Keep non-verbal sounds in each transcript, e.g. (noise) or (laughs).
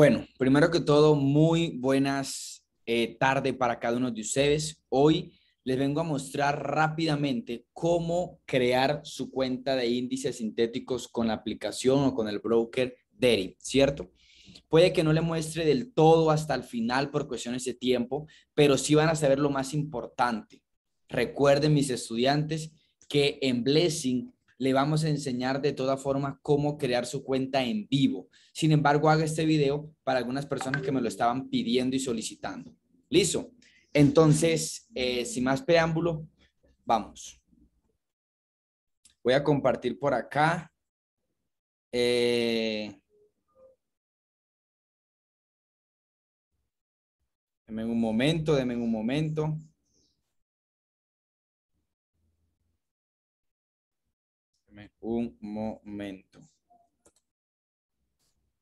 Bueno, primero que todo, muy buenas tardes eh, tarde para cada uno de ustedes. Hoy les vengo a mostrar rápidamente cómo crear su cuenta de índices sintéticos con la aplicación o con el broker DERI, ¿cierto? Puede que no le muestre del todo hasta el final por cuestiones de tiempo, pero sí van a saber lo más importante. Recuerden mis estudiantes que en Blessing le vamos a enseñar de toda forma cómo crear su cuenta en vivo. Sin embargo, haga este video para algunas personas que me lo estaban pidiendo y solicitando. ¿Listo? Entonces, eh, sin más preámbulo, vamos. Voy a compartir por acá. Eh, Deme un momento, deme un momento. un momento.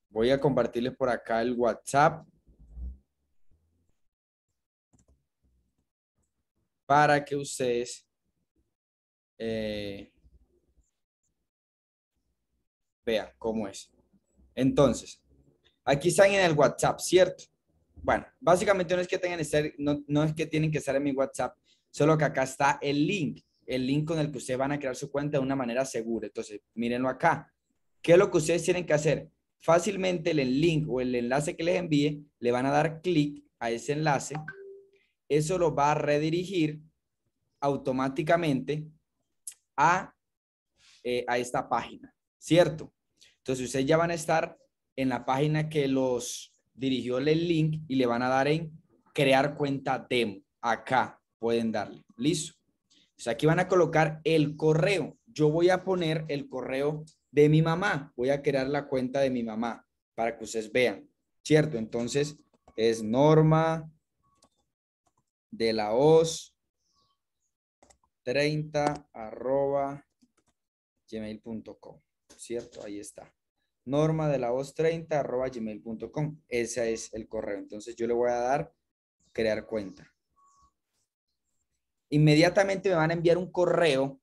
Voy a compartirles por acá el WhatsApp. Para que ustedes eh, vean cómo es. Entonces, aquí están en el WhatsApp, ¿cierto? Bueno, básicamente no es que tengan que ser, no es que tienen que estar en mi WhatsApp, solo que acá está el link el link con el que ustedes van a crear su cuenta de una manera segura. Entonces, mírenlo acá. ¿Qué es lo que ustedes tienen que hacer? Fácilmente el link o el enlace que les envíe, le van a dar clic a ese enlace. Eso lo va a redirigir automáticamente a, eh, a esta página, ¿cierto? Entonces, ustedes ya van a estar en la página que los dirigió el link y le van a dar en crear cuenta demo. Acá pueden darle. Listo aquí van a colocar el correo. Yo voy a poner el correo de mi mamá. Voy a crear la cuenta de mi mamá para que ustedes vean. ¿Cierto? Entonces, es norma de la OS 30 arroba gmail.com. ¿Cierto? Ahí está. Norma de la voz 30 arroba gmail.com. Ese es el correo. Entonces yo le voy a dar crear cuenta inmediatamente me van a enviar un correo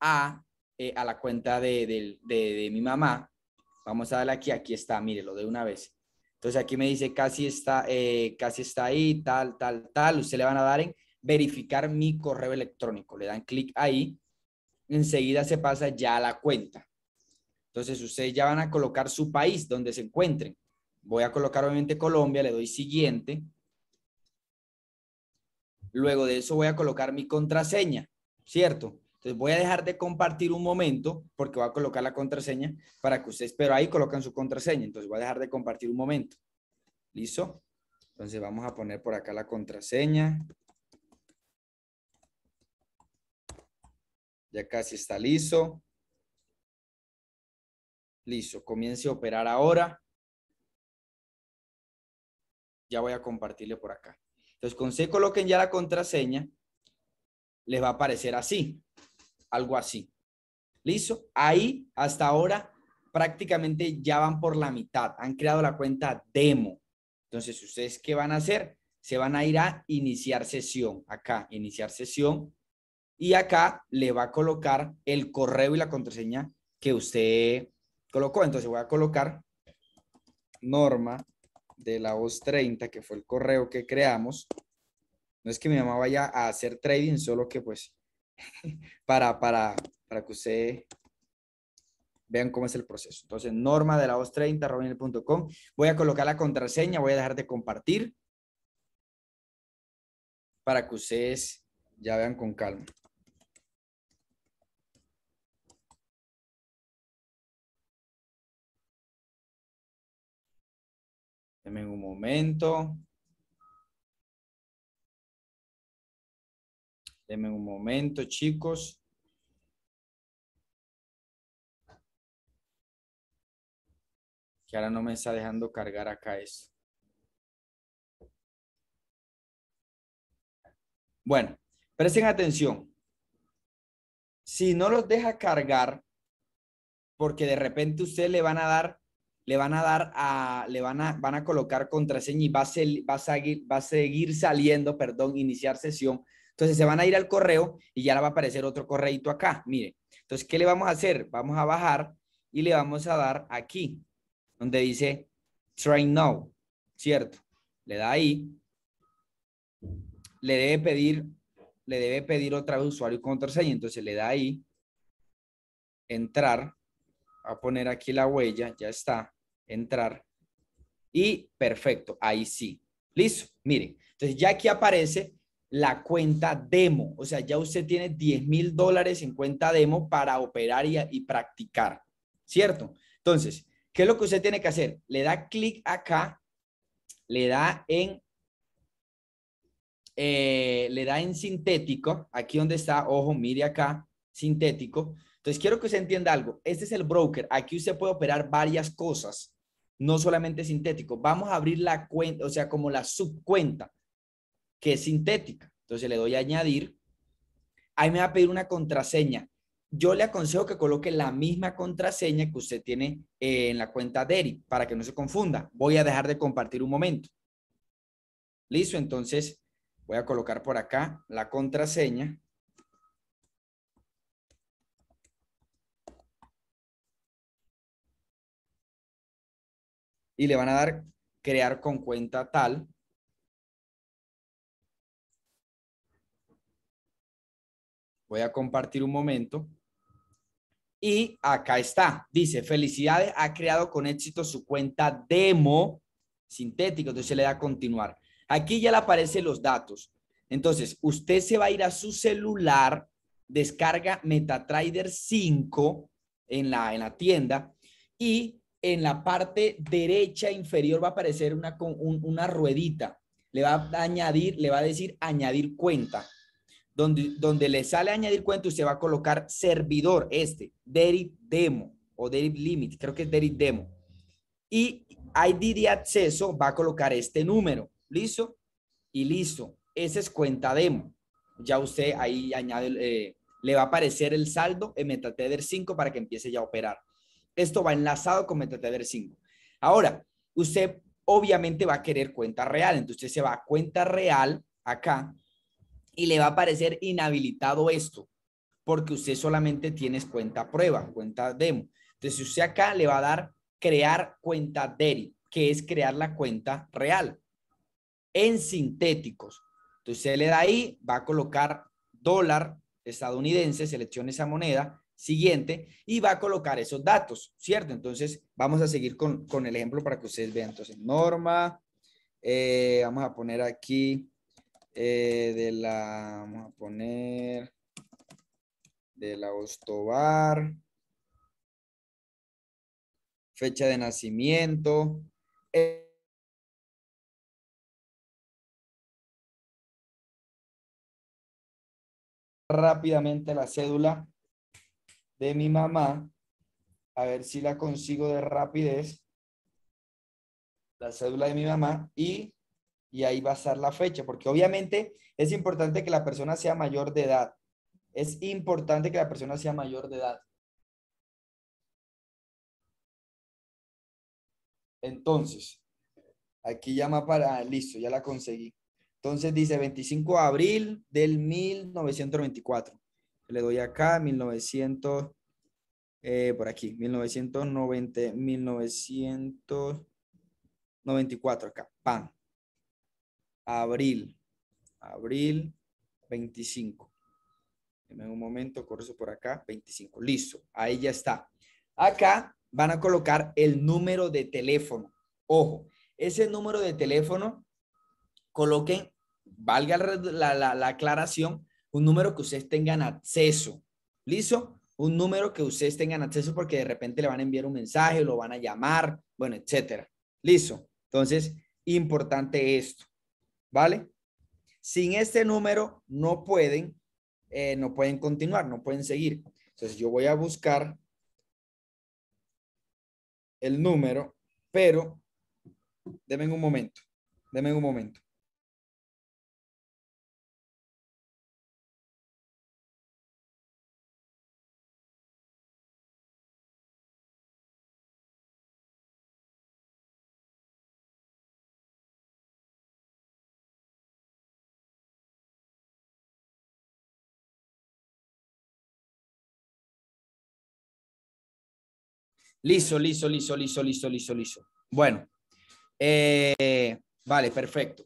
a, eh, a la cuenta de, mi mamá. Vamos a darle aquí, aquí está, mire lo de una vez. Entonces aquí me dice, casi está, eh, casi está ahí, tal, tal, tal. Usted le van a dar en verificar mi correo electrónico. Le dan clic ahí. Enseguida se pasa ya a la cuenta. Entonces ustedes ya van a colocar su país donde se encuentren. Voy a colocar obviamente Colombia, le doy siguiente Luego de eso voy a colocar mi contraseña, ¿cierto? Entonces voy a dejar de compartir un momento porque voy a colocar la contraseña para que ustedes, pero ahí colocan su contraseña, entonces voy a dejar de compartir un momento. ¿Listo? Entonces vamos a poner por acá la contraseña. Ya casi está listo. Listo, comience a operar ahora. Ya voy a compartirle por acá. Entonces, cuando se coloquen ya la contraseña, les va a aparecer así, algo así. ¿Listo? Ahí, hasta ahora, prácticamente ya van por la mitad. Han creado la cuenta demo. Entonces, ¿ustedes qué van a hacer? Se van a ir a iniciar sesión. Acá, iniciar sesión. Y acá le va a colocar el correo y la contraseña que usted colocó. Entonces, voy a colocar norma de la voz 30, que fue el correo que creamos, no es que mi mamá vaya a hacer trading, solo que pues (laughs) para, para, para que ustedes vean cómo es el proceso. Entonces, norma de la voz 30, Voy a colocar la contraseña, voy a dejar de compartir para que ustedes ya vean con calma. Deme un momento. Deme un momento, chicos. Que ahora no me está dejando cargar acá eso. Bueno, presten atención. Si no los deja cargar, porque de repente ustedes le van a dar le van a dar a, le van a, van a colocar contraseña y va a, va, a seguir, va a seguir saliendo, perdón, iniciar sesión. Entonces se van a ir al correo y ya le va a aparecer otro correito acá, mire. Entonces, ¿qué le vamos a hacer? Vamos a bajar y le vamos a dar aquí, donde dice Train Now, ¿cierto? Le da ahí. Le debe pedir, le debe pedir otra vez usuario y contraseña. Entonces le da ahí. Entrar. a poner aquí la huella, ya está entrar. Y perfecto, ahí sí. Listo, miren. Entonces ya aquí aparece la cuenta demo. O sea, ya usted tiene 10 mil dólares en cuenta demo para operar y, y, practicar, ¿cierto? Entonces, ¿qué es lo que usted tiene que hacer? Le da clic acá, le da en... Eh, le da en sintético, aquí donde está, ojo, mire acá, sintético. Entonces, quiero que usted entienda algo. Este es el broker. Aquí usted puede operar varias cosas no solamente sintético. Vamos a abrir la cuenta, o sea, como la subcuenta, que es sintética. Entonces le doy a añadir. Ahí me va a pedir una contraseña. Yo le aconsejo que coloque la misma contraseña que usted tiene eh, en la cuenta DERI, para que no se confunda. Voy a dejar de compartir un momento. Listo, entonces voy a colocar por acá la contraseña. y le van a dar crear con cuenta tal. Voy a compartir un momento. Y acá está. Dice, felicidades, ha creado con éxito su cuenta demo sintético. Entonces le da continuar. Aquí ya le aparecen los datos. Entonces, usted se va a ir a su celular, descarga MetaTrader 5 en la, en la tienda y en la parte derecha inferior va a aparecer una, una ruedita. Le va a añadir, le va a decir añadir cuenta. Donde, donde le sale añadir cuenta, usted va a colocar servidor, este, Derit Demo o deriv Limit, creo que es Derit Demo. Y ID de acceso va a colocar este número, ¿listo? Y listo. Esa es cuenta demo. Ya usted ahí añade, eh, le va a aparecer el saldo en MetaTether 5 para que empiece ya a operar. Esto va enlazado con MetaTrader 5. Ahora, usted obviamente va a querer cuenta real. Entonces usted se va a cuenta real acá y le va a aparecer inhabilitado esto porque usted solamente tiene cuenta prueba, cuenta demo. Entonces usted acá le va a dar crear cuenta DERI, que es crear la cuenta real en sintéticos. Entonces usted le da ahí, va a colocar dólar estadounidense, selecciona esa moneda siguiente y va a colocar esos datos, ¿cierto? Entonces, vamos a seguir con, el ejemplo para que ustedes vean. Entonces, norma, eh, vamos a poner aquí eh, de la, vamos a poner de la Ostobar, fecha de nacimiento, eh, rápidamente la cédula de mi mamá, a ver si la consigo de rapidez, la cédula de mi mamá y, y ahí va a estar la fecha, porque obviamente es importante que la persona sea mayor de edad. Es importante que la persona sea mayor de edad. Entonces, aquí llama para, listo, ya la conseguí. Entonces dice 25 de abril del 1924 le doy acá 1900, eh, por aquí, 1990, 1994, acá, pan. Abril, abril 25. En un momento, eso por acá, 25. Listo, ahí ya está. Acá van a colocar el número de teléfono. Ojo, ese número de teléfono, coloquen, valga la, la aclaración, un número que ustedes tengan acceso. ¿Listo? Un número que ustedes tengan acceso porque de repente le van a enviar un mensaje, lo van a llamar, bueno, etcétera. ¿Listo? Entonces, importante esto. ¿Vale? Sin este número no pueden, eh, no pueden continuar, no pueden seguir. Entonces, yo voy a buscar el número, pero denme un momento, denme un momento. Liso, liso, liso, liso, liso, liso, liso. Bueno, eh, vale, perfecto.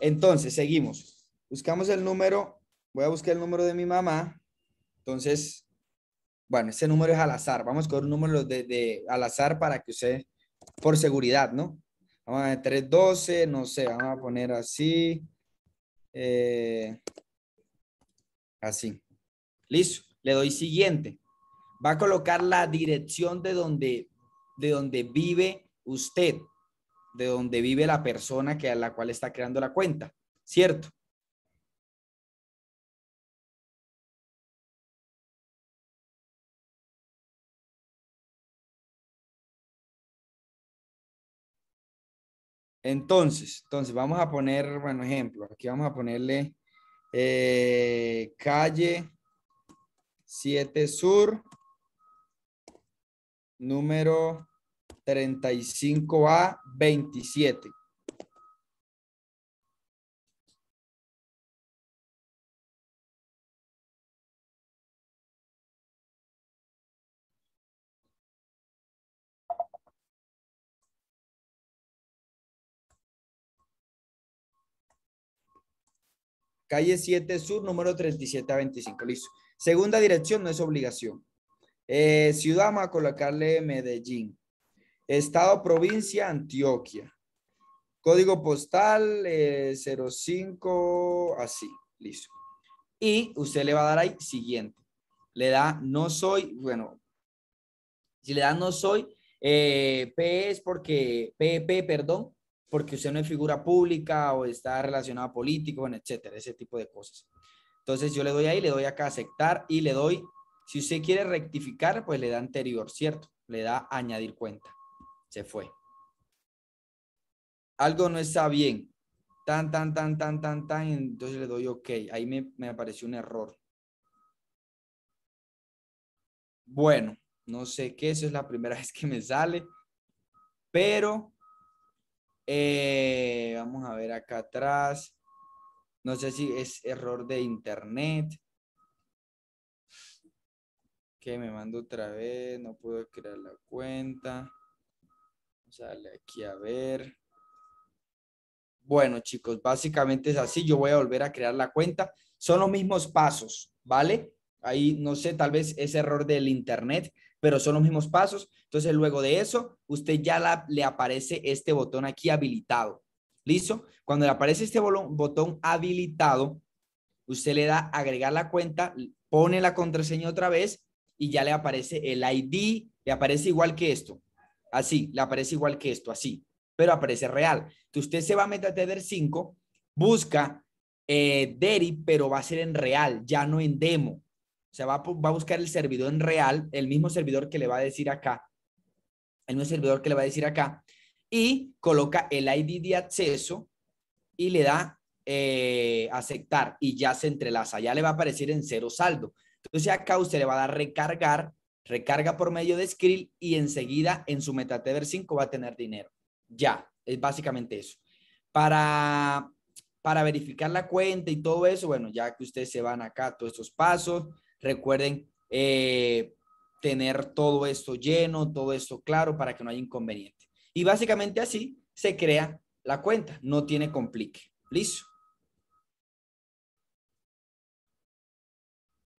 Entonces, seguimos. Buscamos el número. Voy a buscar el número de mi mamá. Entonces, bueno, ese número es al azar. Vamos a coger un número de, al azar para que usted, por seguridad, ¿no? Vamos a poner 312, no sé, vamos a poner así. Eh, así. Listo. Le doy siguiente va a colocar la dirección de donde, de donde vive usted, de donde vive la persona que a la cual está creando la cuenta, ¿cierto? Entonces, entonces vamos a poner, bueno, ejemplo, aquí vamos a ponerle eh, calle 7 Sur número 35 a 27. Calle 7 Sur, número 37 a 25. Listo. Segunda dirección no es obligación. Eh, ciudad, vamos a colocarle Medellín. Estado, provincia, Antioquia. Código postal 05, eh, así, listo. Y usted le va a dar ahí siguiente. Le da no soy, bueno, si le da no soy, eh, P es porque, PP, perdón, porque usted no es figura pública o está relacionado a político, etcétera, ese tipo de cosas. Entonces yo le doy ahí, le doy acá aceptar y le doy si usted quiere rectificar, pues le da anterior, ¿cierto? Le da añadir cuenta. Se fue. Algo no está bien. Tan, tan, tan, tan, tan, tan. Entonces le doy OK. Ahí me, apareció un error. Bueno, no sé qué, eso es la primera (laughs) vez que me sale. Pero, eh, vamos a ver acá atrás. No sé si es error de internet me mandó otra vez, no puedo crear la cuenta. sale aquí a ver. Bueno, chicos, básicamente es así. Yo voy a volver a crear la cuenta. Son los mismos pasos, ¿vale? Ahí, no sé, tal vez es error del internet, pero son los mismos pasos. Entonces, luego de eso, usted ya le aparece este botón aquí habilitado. ¿Listo? Cuando le aparece este botón habilitado, usted le da agregar la cuenta, pone la contraseña otra vez y ya le aparece el ID, le aparece igual que esto, así, le aparece igual que esto, así, pero aparece real. que usted se va a meter a tener 5, busca eh, Deri, pero va a ser en real, ya no en demo. O sea, va, a buscar el servidor en real, el mismo servidor que le va a decir acá, el mismo servidor que le va a decir acá, y coloca el ID de acceso y le da eh, aceptar y ya se entrelaza, ya le va a aparecer en cero saldo. Entonces acá usted le va a dar recargar, recarga por medio de Skrill y enseguida en su MetaTever 5 va a tener dinero. Ya, es básicamente eso. Para, para verificar la cuenta y todo eso, bueno, ya que ustedes se van acá, todos estos pasos, recuerden eh, tener todo esto lleno, todo esto claro para que no haya inconveniente. Y básicamente así se crea la cuenta, no tiene complique. Listo.